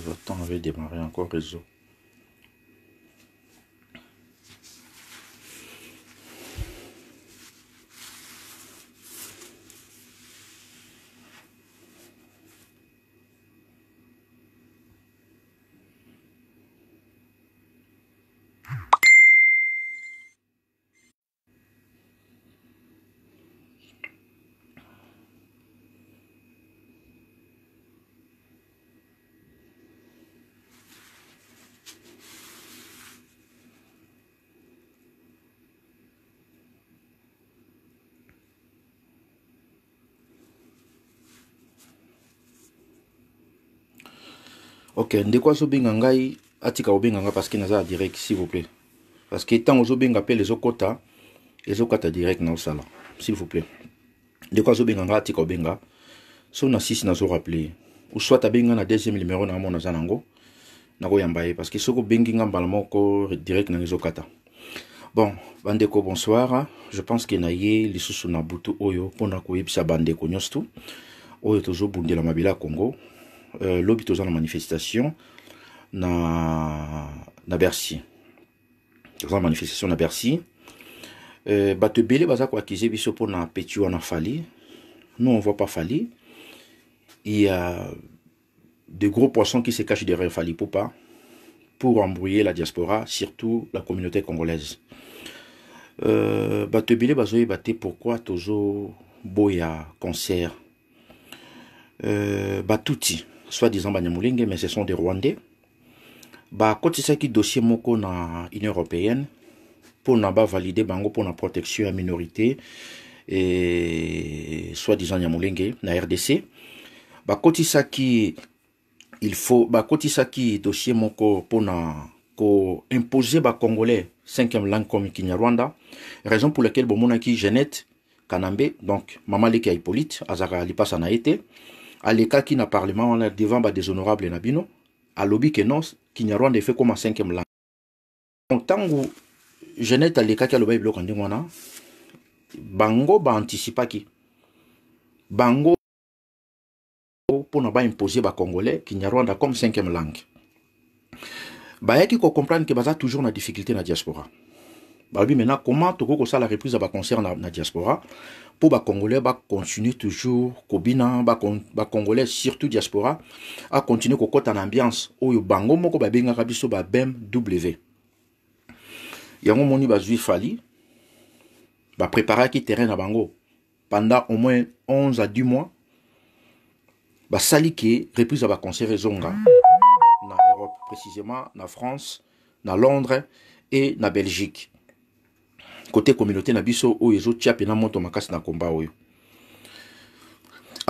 Votre temps avait démarré encore réseau. ok ndeko azobenga ngai atika kobenga ngai parceke naza ya direct s'il vous plaît parceke ntango ozobenga pele ezokɔta ezokata direct na osala s'il vous plaît ndeko azobenga ngai atika kobenga so na sisi nazorappele ou soit abenga na deuxième numéro na amona aza nango nakoyamba ye parceke soki obengi nga mbala moko direct nanga ezokata bon bandeko bonsoir je pense ke naye lisusu na butu oyo mpona koyebisa bandeko nyonso tu oyo tozobundela mabele ya congo euh, l'hôpital de la manifestation na, na bercy toza na manifestation na bercy euh, bato ebele baza koakize na mpona peti a fali nous on voit pas fali il y a de gros poissons qui se cachent derrière fali pas pour embrouiller la diaspora surtout la communauté congolaise euh, bato ebele bazoyeba pourquoi pourquoi boya concert euh, batuti soi-disant Banyamulenge, mais ce sont des Rwandais. Bah, quand c'est qui dossier moko na Union européenne pour n'a pas valider bango pour la protection à minorité et soi-disant Nyamulenge na RDC. Bah, quand qui il faut bah, quand qui dossier moko pour na ko imposer ba congolais cinquième langue comme Kinyarwanda, raison pour laquelle bon monaki Jeannette Kanambe donc maman Leki Hippolyte Azara en na été qui na Parlement est devant bah, des na bino alobi ke non kinyarwanda fait comme 5e langue donc ntango genete alekaki aloba de ndenge wana bango bah, qui bango pour mpona bah, n'y a rien comme 5e langue qui comprendre que baza toujours la difficulté dans la diaspora babi maintenant comment la reprise ya la diaspora Pour diaspora mpo bacongolais bacontinue toujours kobina bah, bah, Congolais, surtout diaspora acontinue kokɔta na ambiance oyo bango moko babengaka biso babem w yango moni bazwi fali bapreparaki terrain na bango pendant au moins 11 à 10 mois basali ke reprise ya baconcert Zonga. Ah. na europe précisément na france na londres et na belgique kote communauté na biso oyo ezotia pena moto makasi na komba oyo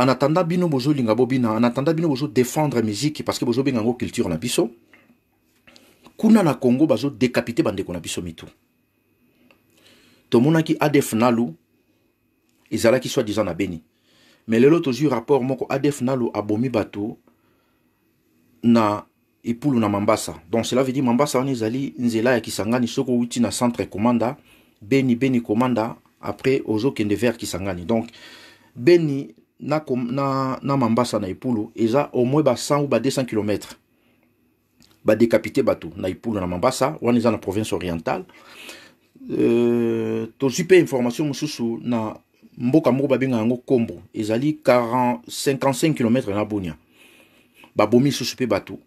en attendant bino bozolinga bobina en attendant bino bozodéfendre musique parce que bozobenga yango culture na biso kuna na congo bazodécapite bandeko na biso mitu tomonaki adef nalu ezalaki soi disant na beni mais lelo tozwi rapport moko adef nalu abomi bato na epulu na mambasa donc cela veut dire mambasa wana ezali nzela ya kisangani soko outi na centre komanda beni beni komanda après ver vert sangani donc beni na, na, na mambasa na ipulu eza au moins ba 100 ou ba 200 km ba bato na ipulu na mambasa wana eza la province orientale euh, tozwi information mosusu na mboka moko babengaka yango kombo ezali 40, 55 km na bunia babomi lisusu paysan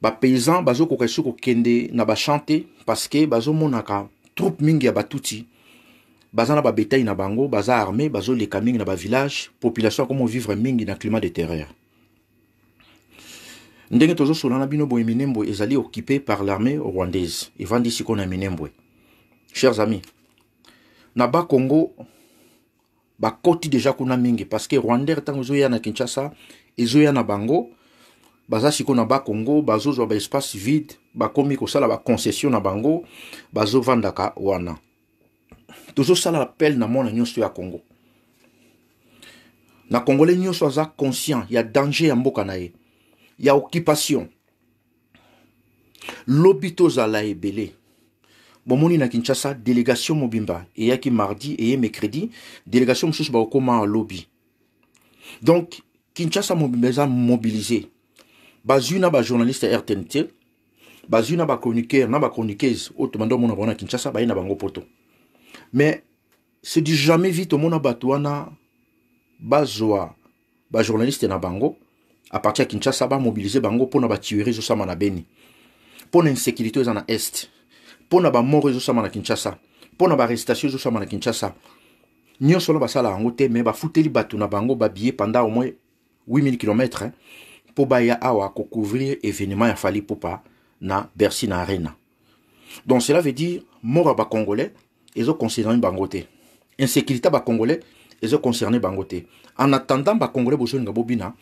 ba paysan bazokoka lisusu kende na ba chanter parce que bazomonaka troupe mingi ya batuti baza na babetail na bango baza armé bazoleka mingi na bavillage population comment vivre mingi na climat de terreur ndenge tozosola na bino boye minembwe ezali occupé par l'armée rwandaise evandi qu'on na minembwe chers amis na bakongo déjà qu'on a mingi parce que rwander ntango ezoya na kinshasa ezoya na bango baza siko na bakongo bazozwa espace vide bakomi kosala baconcession na bango bazovandaka wana tozosala appel na mwana nyonso ya congo na congolais nyonso aza conscient ya danger ya mboka na ye ya occupation lobi tozala ebele bomoni na kinshasa délégation mobimba eyaki mardi eye mercredi délégation mosusu bakokoma lobi donc kinshasa mobimba eza mobilise bazwi na bajournaliste ya rtnt bazwi na bachroniqueur na bachroniqueuse oyo tobanda omona bango na kinshasa baye na bango poto mais se du jamais vu tomona bato wana bazwa bajournaliste na bango apartir ya kinshasa bamobilize bango mpo na batuerie ezosama na beni mpo na insécurité eza na este mpo na bamort ezosama na kinshasa mpo na baarrestation ezosama na kinshasa nyonso wana basala yango te me bafuteli bato na bango babille pendant au moins 8000 km hein, mpo baya awa kocouvrir événement ya fali popa na Bercy na Arena. Donc cela veut dire mort à ba congolais ils ont concerné bangoté. Insécurité ba congolais ils ont concerné bangoté. En attendant ba congolais bozo nga bobina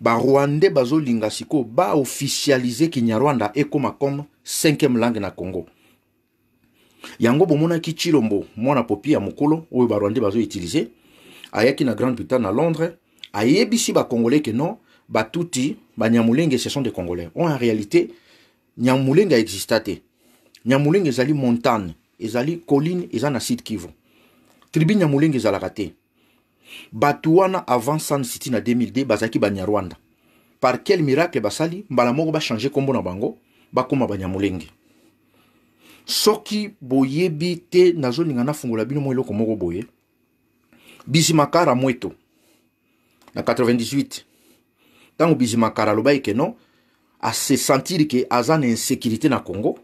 ba rwandais bazo linga siko ba officialiser Kinyarwanda ekoma comme cinquième langue na Congo. Yango ki Chilombo mwana popi ya mokolo oyo ba rwandais bazo utiliser ayaki na Grande-Bretagne na Londres ayebisi ba congolais que non batuti banyamulenge ce sont des congolais. En réalité nyamulenge aexista te nyamulenge ezali montagne ezali colline eza na sud kivu tribu nyamulenge ezalaka te bato wana avant san city na 2002 bazalaki banyarwanda par quel miracle basali mbala moko bachange nkombo na bango bakóma banyamulenge soki boyebi te nazolinga nafungola bino mwa eloko moko boye bizimakara mweto na 98 ntango bizimakara alobaki ke non sentir ke aza na insécurité na congo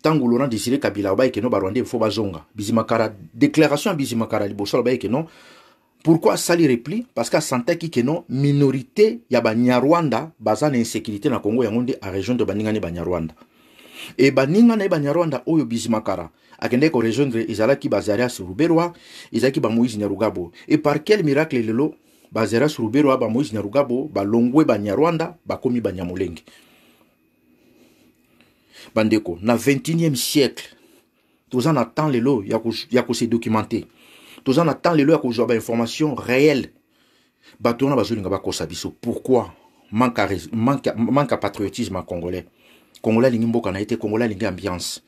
ntango Lona désiré kabila abayeke no barwandais fo bazonga bizimakara déclaration ya bizimakara liboso abayeke no pourquoi asali repli parce que asentaki ke no minorité ya banyarwanda baza na insécurité na congo yango nde région de na ye banyarwanda e baninga na ye banyarwanda oyo bizimakara akendaki korejoindre ezalaki bazarias ruberwa ezalaki bamoïse nyarugabo e par quel miracle lelo bazarias ruberwa bamoïse nyarugabo balongwe banyarwanda bakomi banyamolenge bandeko na 21e siècle toza na temps lelo ya kosedocumante toza na temps lelo ya kozwa bainformation réelle bato wana bazolinga bakosa biso pourquoi manque manque manque patriotisme ya congolais congolais alingi mboka na été. congolais lingi ambiance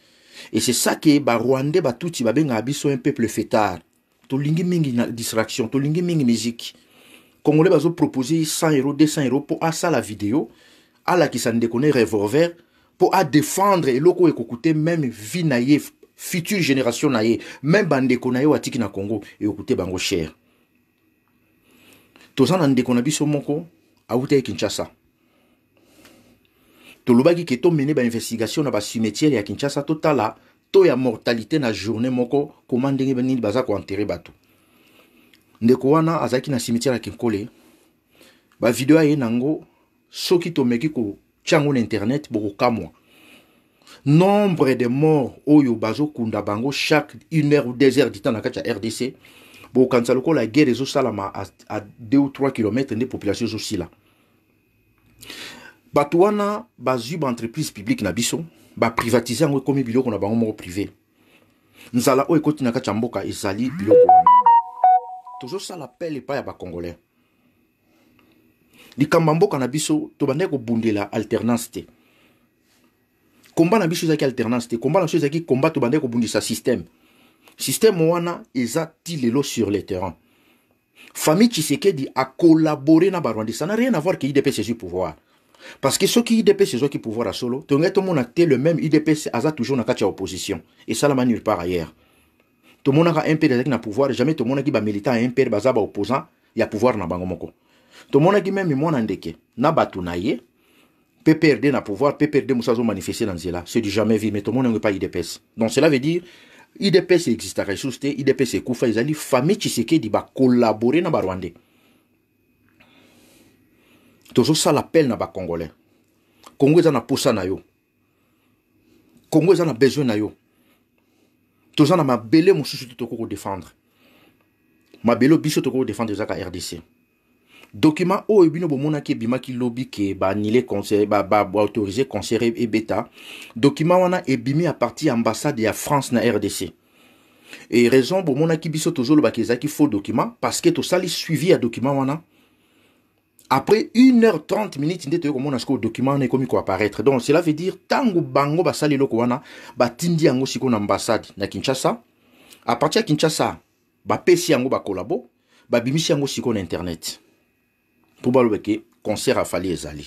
et c'est ça ke barwandais ba benga biso un peuple fêtard lingi mingi na distraction lingi mingi musique congolais proposer 100 euros, 200 pour la vidéo à la qui ça ne revolver mpo adefendre eloko oyo ekokute meme vi na ye future génération na ye me bandeko na ye oyo atiki na congo ekokute bango chere toza na ndeko na biso moko awuta ye kinshasa tolobaki ke tomene bainvestigation na bacimetiere ya kinshasa totala to ya mortalité na journée moko koma ndenge nini baza koenterre bato ndeko wana azalaki na cimetiere ya kinkole bavideo aye nango soki tomeki ko tiango na internet bokokamwa nombre de morts oyo Kunda bango chaque une heure ou deux heures du temps na Beaucoup ya rdc bokokanisa la guerre salama a 2 ou 3 km de population ezosila Batwana wana bazwi entreprise publique na biso baprivatise yango ekómi biloko na bango moko privé Nous nzala oyo ekoti na kati ya mboka ezali biloko ça tozosala pas pas ya Congolais likambo ya mboka na biso tobandaki kobundela alternance te komba na biso ezalaki alternance te komba na biso ezalaki komba tobandaki kobundisa systeme systeme wana eza ti lelo sur le terrain famille tshisekedi akolabore na barwandi. ça n'a rien à voir ke idps ezwi pouvoir parce que soki idps ezwaki pouvoir solo tongai tomona te le même idps aza toujours na kati ya opposition esalama nulle part ailleurs tomonaka mpr ezalaki na pouvoir jamais tomonaki bamilitant ya mpr baza baopposant a pouvoir na bango tomonaki meme mwana ndeke na bato na ye peut perdre na pouvoir peut perdre moussa manifester dans nzela c'est du jamais vu mais tout le monde n'est pas IDPS donc cela veut dire IDPS existe à société, IDPS est koufa ils allaient famille Tshisekedi ba collaborer na ba Rwandais toujours ça l'appel na ba congolais Congo est en a poussa na yo Congo ils en a besoin na yo toujours na mabele te toko défendre mabele biso toko défendre zaka RDC document bomona bino bima ki lobi ke banile conseil ba, ba e beta document wana ebimi a parti ambassade ya france na rdc Et raison ki biso keza ki faux document parce que sali suivi ya document wana après 1h30 minutes nde ko mona sikoyo document wana ekomi apparaître. donc cela veut dire tango bango sali eloko wana tindi yango sikoyo na ambassade na kinshasa partir ya kinshasa pesi yango ba babimisi yango sikoyo na internet tobalobeke concert afali ezali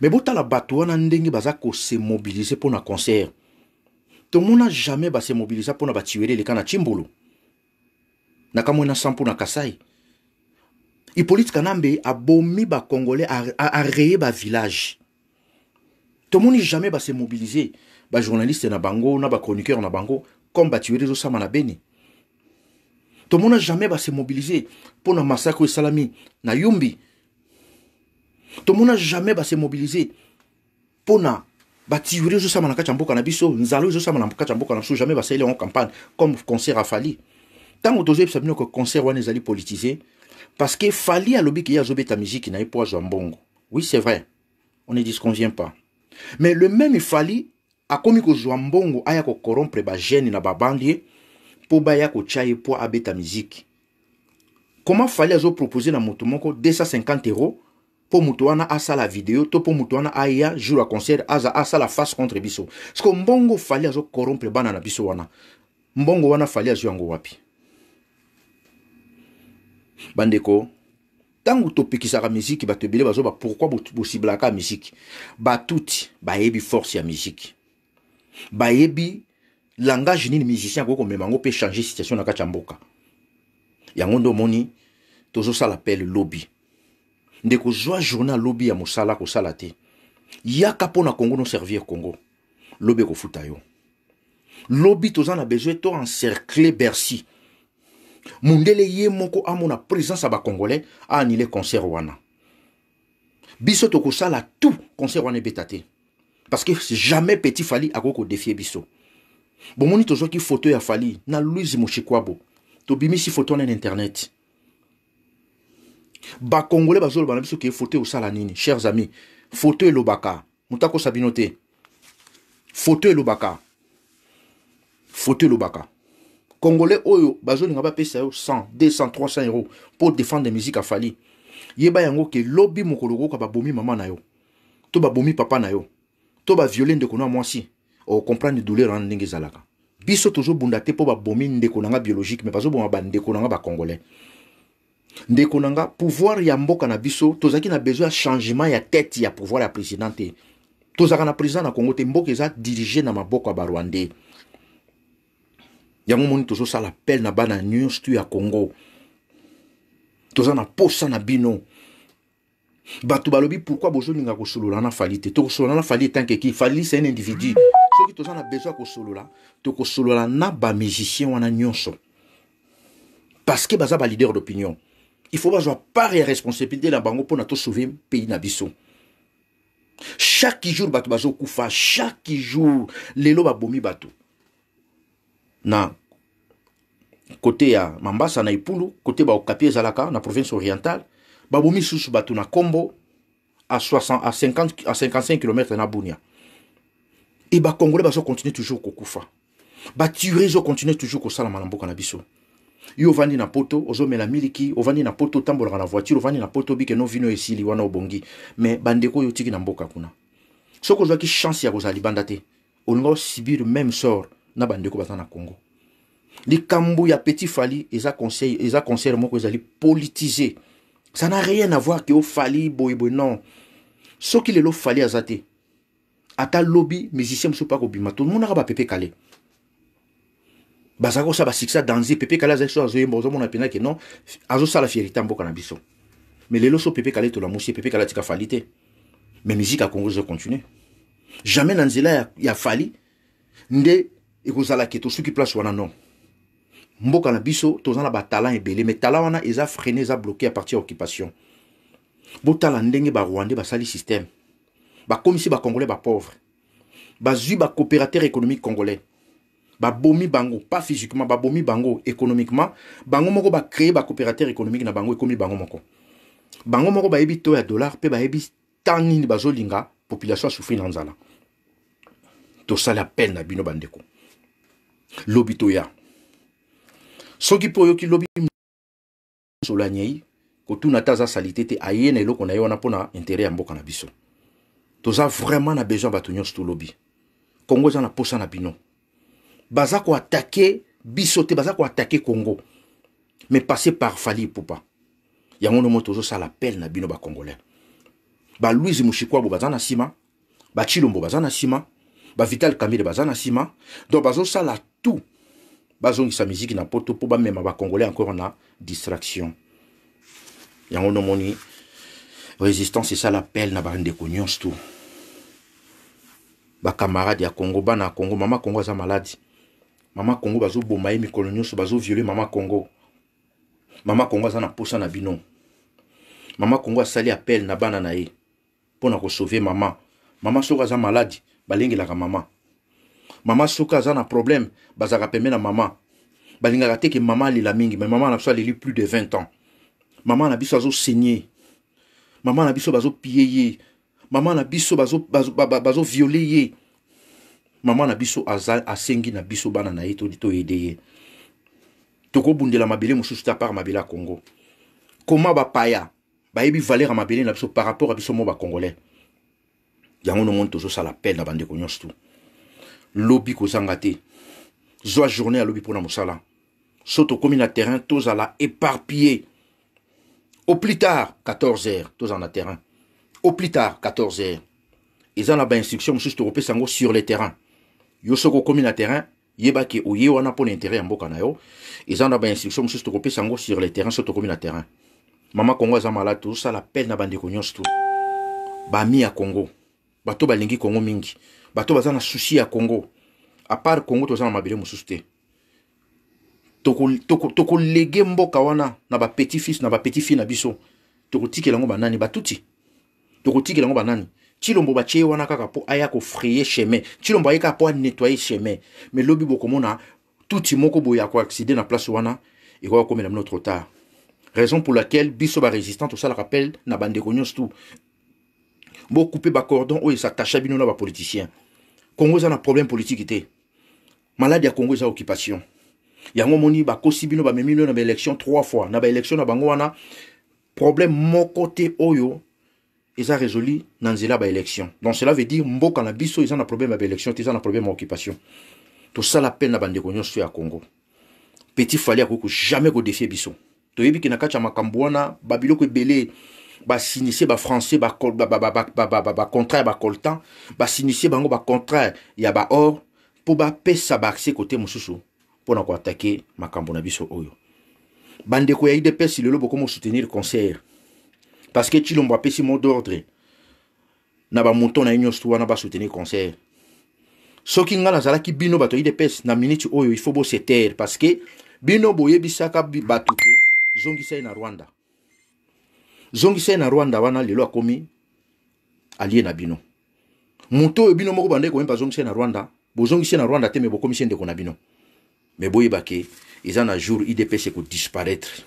me botala bato wana ndenge baza kosemobilize mpo na concert tomona jamais basemobiliza mpo na batiwele eleka na timbulu na kamwe na sampu na kasai hippolyte kanambe abomi tout areye bavillage tomoni jamais basemobilize bajournaliste na bango na bachroniqueur na bango comme batiwele ezosama na beni tomona jamais basemobilize mpo na masakre esalami na yumbi tout le monde n'a jamais bah, se mobiliser pour na batiyuri ezosala na kati ya mboka na biso nzala ezosala na kati ya na biso jamais bah, en campagne comme concert afali que tozoyebisa bino que concert wana ezali politisé, parce que fali a ke ye azobeta miziki na ye n'aille pas jambongo oui c'est vrai on ne disconvient pas mais le même fali akomi kozwa jambongo aya ba gêne na babandi pour baya chaye pour mpo abeta musique. comment a fali azopropose na motomoko 250 euros mpo moto wana asala video to mpo moto wana aya jour ya concert aza asala face contre biso parceke mbongo fali azokorrompre bana na biso wana mbongo wana fali azwi yango wapi bandeko ntango topekisaka miziki bato ebele bazoba pourkui bosibelaka ya miziki batuti bayebi force ya miziki bayebi langage nini musicien akoki komema yango mpe change situation na kati ya mboka yango nde omoni tozosala pele lobby ndeko zwa journal lobi ya mosala kosala te yaka mpo na congo no servir congo lobi ekofuta yo lobi toza na besoin to encercle bercy mundele ye moko amona présence ya bacongolais aanile concert wana biso tokosala tout concert wana ebeta te parce que jamais petit fali akoki kodefie biso bomoni tozwaki foto ya fali na louise moshikwabo tobimisi foto wana na internet congolais zolo, na biso ke fauteuil osala nini chers amis fauteuil l'obaka. moto akosa Fauteu lobaka fauteuil elobaka fauteuil Les congolais oyo pas oh yo 100 200 300 euros pour défendre musique Fali. yeba yango ke lobi ka ba bomi maman na yo to bomi papa na yo to de moi. si, oh comprendre douleur en hein, ndenge biso toujours pour ba bomi ndeko na nga biologique zo bazoboma ndeko na ba congolais ndeko na pouvoir ya mboka na biso tozalaki na besoin ya changement ya tete ya pouvoir ya président te tozalaka na président na congo te mboka eza dirige na maboko ya barwandais yango moni tozosala appel na bana nions tu ya congo toza na posa na bino bato balobi pourkui bozolinga kosolola na falite, te tokosolola na fali etankeki fali c'est un individu soki toza na besoin ya kosolola tokosolola na bamusicien wana nyonso parce que baza leader d'opinion il faut pas part par responsabilité na bango mpona tosauve pays na chaque jour bato koufa, chaque jour lelo bah, Bomi bato na côté ya mambasa na côté ba Okapi ezalaka na province orientale bah, Bomi sous bato na Kombo à, 60, à, 50, à 55 km na bunia e bakongole bah, continuer toujours kokufa bature continuer toujours kosalama na mboka na biso yo ovandi na poto ozomela miliki ovandi na poto otambolaka na voiture ovandi na poto obikeno vino esili wana obongi me bandeko oyo otiki na mboka kuna soki ozwaki chance ya kozala libanda te olinga osibir même sort na bandeko baza na congo likambo ya petit fali eza conseil eza concert moko ezali politise ça n'a rien à voir ke ofali boyeboye non soki lelo fali aza te ata lobi musicien mosusu mpe akobima tomonaka bapepe kale basago kosala basikisa danger pepe kala azalaki so azoyemba ozomona que non azosala fierité mboka na biso mais lelo so pepe kala etolamusi pepe kala atika fali te mais musique ya congo continue jamais na nzela ya, ya fali nde ekozalaki tosuki place wana non mboka na biso toza na et ebele mais talent wana eza freine eza bloqué à partir ya occupation botala ndenge barwandais basali système bakomisi pauvre bapauvre bazwi bacoopérateur économique congolais babomi bango pas physiquement babomi bango économiquement bango moko ba coopérative économique na bango ekomi bango moko bango moko bayebi to ya dollar mpe bayebi ntan nini bazolinga population asufri na nzala la peine na bino bandeko lobi toya soki mpo oyoki lobi solo anyei kotuna na aza salite te aye na eloko na ye wana mpona intere ya mboka na biso toza vraiment na besoin bato nyonso tolobi kongo eza na posa na bino baza attaque biso te baza attaquer congo mais passe par fali pupa yango nomo tozosala appel na bino ba Louise mushikwabo baza na sima Chilombo baza na sima Vital kamile baza na sima donc la tout sa musique na poto même ba congolais encore na distraction yango nomoni résistance esala appel na nabande nyonso tout camarade ya congo bana na congo maman congo ça mama kongo bazoboma ye mikolo nyonso bazoviole mama kongo mama kongo aza na posa na bino mama kongo asali appel na bana na ye mpo na kosauve mama mama soki aza maladi balengelaka mama mama soki aza na problème bazalaka pembe na mama balingaka te ke mama alela mingi me mama na biso aleli plus de 20 ans mama na biso azosaigne mama na biso bazopie ye mama na biso bazoviole bazo, bazo, bazo, bazo ye mama na biso azal asengi na biso bana na ye toyede ye bundela mabele mosusu ta par mabele ya congo koma bapaya bayebi valeur ya mabele na biso par rapport a biso mo bacongolais yango nomoni la pele na bande nyonso tu lobi ko te zwa journée alobi mpona mosala Soto tokómi na terrain la éparpillé au plus tard 14 h tous en terrain au plus tard 14 h ont la na instruction monsieur, tokopesa sango sur le terrain yo soko okomi na terrain yeba ke oye wana mpo na ya mboka na yo eza na bainstruction mosusu tokopesa sur le terrain so tokomi na terrain mama kongo aza malade tozosala pene na bandeko nyonso tu bami ya kongo bato balingi Congo mingi bato baza na susi ya kongo apart kongo toza na mabele mosusu te tokolege toko, toko mboka wana na bapetit fils na bapetit fille na biso tokotikela yango banani batuti tokotikela yango banani ti lombo batie ye wana kaka mpo aya kofraye chemin ti lombo ayeka mpo anetoye chemin me lobi tout la moko ko na place wana e ko komela bino trop tard raison pour laquelle biso ça le rappelle na bandeko couper ba cordon. o oyo esatacha bino na bapoliticien Congo, eza na problème politique. été malade ya Congo, ça, occupation yango moni bakosi bino ba bino na élection trois fois na élection, na bango wana problème moko te oyo ils ont résolu Nanzela nzela élection. donc cela veut dire que na ils ont un problème à l'élection, ils ont un problème peine occupation la bande de sur à congo petit fallait akoki jamais kodefie biso toyebi ke na en ya bango ya de que biso oyo soutenir le concert parce que tu mo apesi mû d'ordre na bamoto na pas soutenu conseil ceux qui concert soki nga qui bino bato ya udps na minute oyo ifo parce que bino bi bato te zongisa ye na rwanda zongisa ye na rwanda wana lelo akomi alié na bino moto e bino moko bandeki koyemba azongisa ye na rwanda bozongisi ye na rwanda te me bokomisi ye ndeko na bino me boyeba ke eza na jour idps ekodisparaitre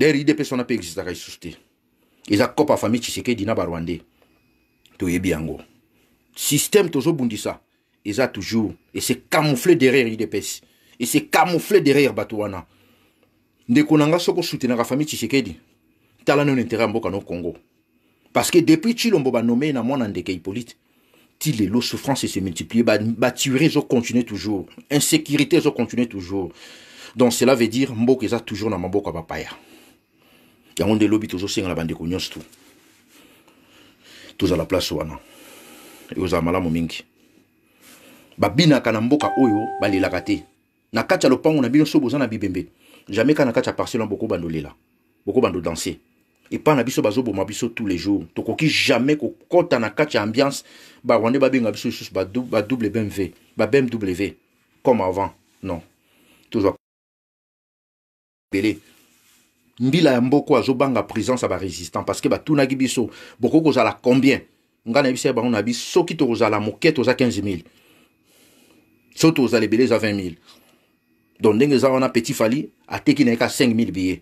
on n'a pas existé existaka lisusu te eza kopa famille tshisekedi na est toyebi Le système toujours tozobundisa eza toujours c'est camoufle derrière Et se camoufle derrière bato wana ndeko na nga soko famille tshisekedi tala un intérêt ya mboka congo parce que depuis tshilombo nommé banome na mwana ndeke hippolyte ti lelo souffrance se multiplie batuerie ezocontinue toujours insécurité continue toujours donc cela veut dire mboka eza toujours na maboko ya l'a nde elobi tozosenga bandeko nyonso tu la place wana à malamu mingi babinaka na mboka oyo balelaka te na kati ya lopango na bino so boza na bibembe jamais quand na kati ya parcele wana danse pas na biso bazoboma biso tous les jours tokoki jamais kokɔta na kati ya ambiance barwandais babenga biso lisusu badouble bmv bmw comme avant non toujours mbila ya Mboko azobanga présence parce que tout batunaki biso boko kozala combien nga na ya na biso soki tokozala moke toza 15 000 so tozala 20 000 donc petit fali 5 000 billet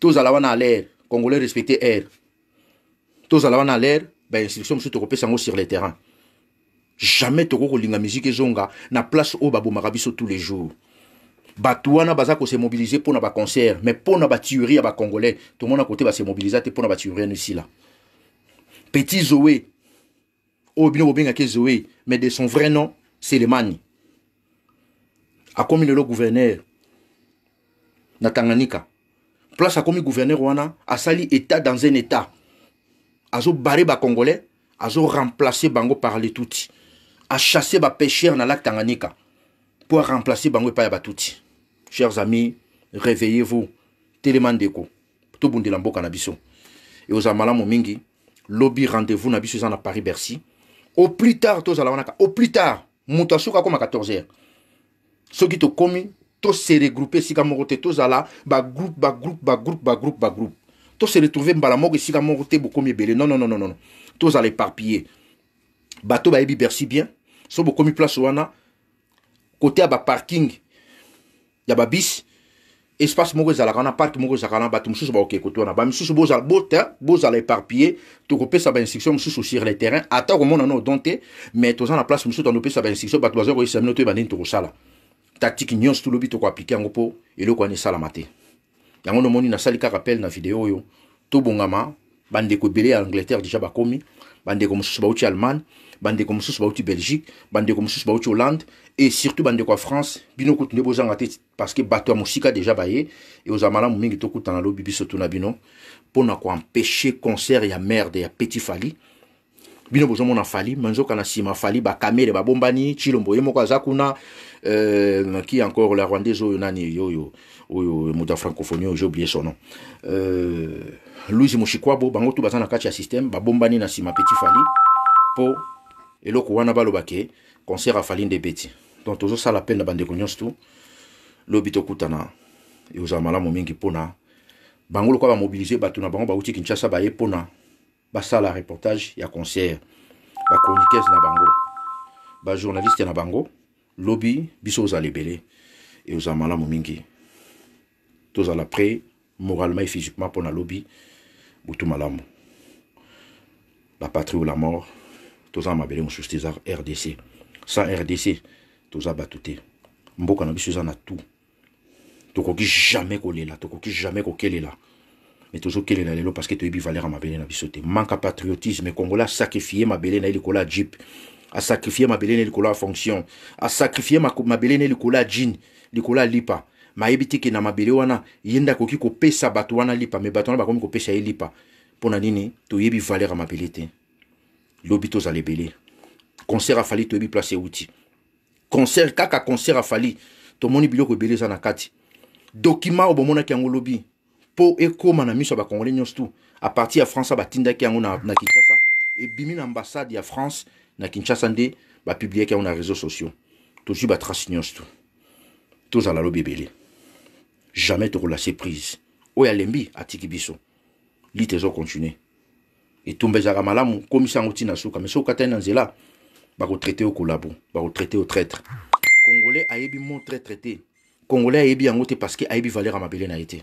tozala wana l'air congolais respecte air tozala wana l'air bainstruction mosusu tokopesa sur le terrain jamais tokokolinga musique. ezonga na place oyo babomaka biso tous les jours Batouana wana baza pour un concert, mais pour à côté à Tout le monde basemobiliza te tuerie ici là. petit zoé oyo zoé mais de son vrai nom c'est A akomi le gouverneur na tanganyika place akomi gouverneur wana sali état dans un état congolais, zo remplacer bango par les chasser pêcheurs pêcheurs na lac tanganyika pour remplacer bango par les batuti Chers amis, réveillez-vous. tout bon de l'amour na et aux malamu mingi lobby rendez-vous na biso à paris bercy au plus tard tous la wanaka au plus tard moto asoki à 14 h qui commis tous se heures soki tokómi tose regroupe esika moko te tozala bagroupe ba groupe, ba groupe. tose retrouve mbala si esika moko te bokómi ebele non non non non non tous tozala bateau ba bayebi bercy bien so commis place wana à ba parking ya bah, un espace moko ezalaka wana parke moko ezalaka wana bato mosusu bakoke kotwana bamisusu bozala bota bozala éparpillé tokopesa instruction mosusu sur le terrain ata komona un mais toza na place mosusu tandopesa bainstruction bato baza koyesa bino toyeba ndeni tokosala tactique nyonso tolobi tokoaplike yango mpo eloko wana esalama te yango nomoni nasali kaka est na video oyo tobongama bandeko ebele ya angleterre deja bakomi bandeko mosusu bauti allemagne bande bandeko mosusu bauti belgique bandeko au bauti hollande et surtout bandeko quoi france bino kutune bozanga te parce que bato ya mosika deja baillé et ozala malamu mingi tokutana lobi bibi tuna bino mpo na n'empêcher concert ya merde ya petit fali bino bozomona fali kana sima na ba fali ba bombani, chilombo yemo kwa zakuna euh, qui encore la rwandaise yo, nani yo, yo moto ya francophonie j'ai oublié son nom euh, louise moshikwabo bango tu baza na kati ya ba bombani na sima petit fali pour eloko wana balobake concert afali nde beti donc tozosala appel na bandeko nyonso tu lobi tokutana ekozala malamu mingi mpona bango lokola bamobilize bato na bango bauti kinshasa baye mpona basala reportage ya concert bachroniqueuse na bango bajournaliste na bango lobi biso ozala ebele ekozala malamu mingi tozala prêt moralement et physiquement mpona lobi butu malamu la patrie ou la mort toza mabele mosusu te rdc sans rdc toza bato te mboka na tout eza na tout tokoki jamais toko tokoki jamais là, mais toujours na lelo parce que toyebi valeur ya mabele na bisote. te Manque ya patriotisme congolais sacrifié ma na ye likolo jeep. sacrifié ma mabele na ye likolo fonction. fonction asakrifie ma na ye likolo ya jine lipa Ma te ke na mabele wana ye nde pesa batwana wana lipa me bato wana bakomi kopesa ye lipa Pona na nini toyebi valeur à mabele te lobi a l'ebelé concert afali obi place outil. concert kaka concert a afali moni bilo ebele eza na kati dokima oyo bomonaki yango lobi eko ekóma na miso ya bakongolais nyonso tu à à france batindaki ki na, na kinshasa Et bimine ambassade ya france na kinshasa nde bapubliaki on na réseaux sociaux tozwi batrace nyonso tu tozala lobi ebele jamais relâcher prise oyo a atiki biso continuer etombezaka malamu okomisa yango ntina suka me soki okatani na nzela bakotraite yo kolabo bakotraite yo traître congolais ayebi mo traître te congolais ayebi yango te parce que ayebi valeur ya mabele na ye te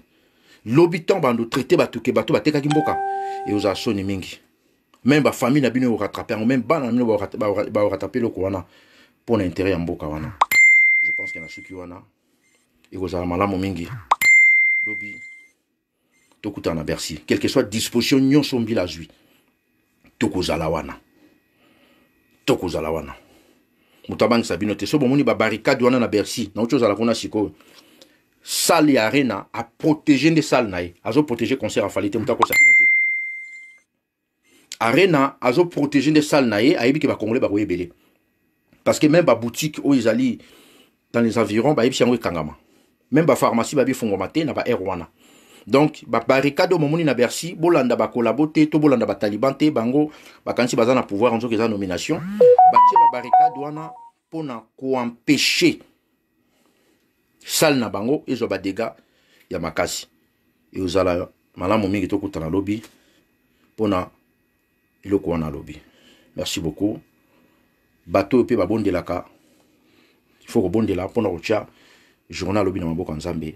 lobi ntango bando traite bato ke bato batekaki mboka ekozala soni mingi meme bafamille na bino ekorattrape yango meme bana na bino bakorattrape eloko wana mpo pour intere ya mboka wana je pense ke na suki wana ekozala malamu mingi lobi tokutana na bercy quelque soit disposition nyonso mbila azwi tokozalawana wana tokozala wana moto sabinote bino te so bomoni babarikade wana na bercy nauti ozala kuna sikoyo salle ya arena aprotege nde salle na ye azoprotege concert afali te moto bino te arena azoprotege nde salle na ye ayebi ke bakongole bakoyebele parce que même baboutique oyo ezali dans les environs bayebi si yango ekangama même bapharmacie babifungwama te na ba wana donc babarikado momoni na bercy bolanda bakolabo te to bolanda bataliban te bango bakansi baza na pouvoir nzoki eza nomination batie babarikade wana mpo na koampeshe sale na bango ezwa badega ya makasi eozala malamu mingi tokutana lobi mpona eloko wana lobi merci beaucoup bato oyo mpe babondelaka il faut la mpona kotia journal alobi na maboko ya nzambe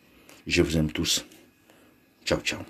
Je vous aime tous. Ciao, ciao.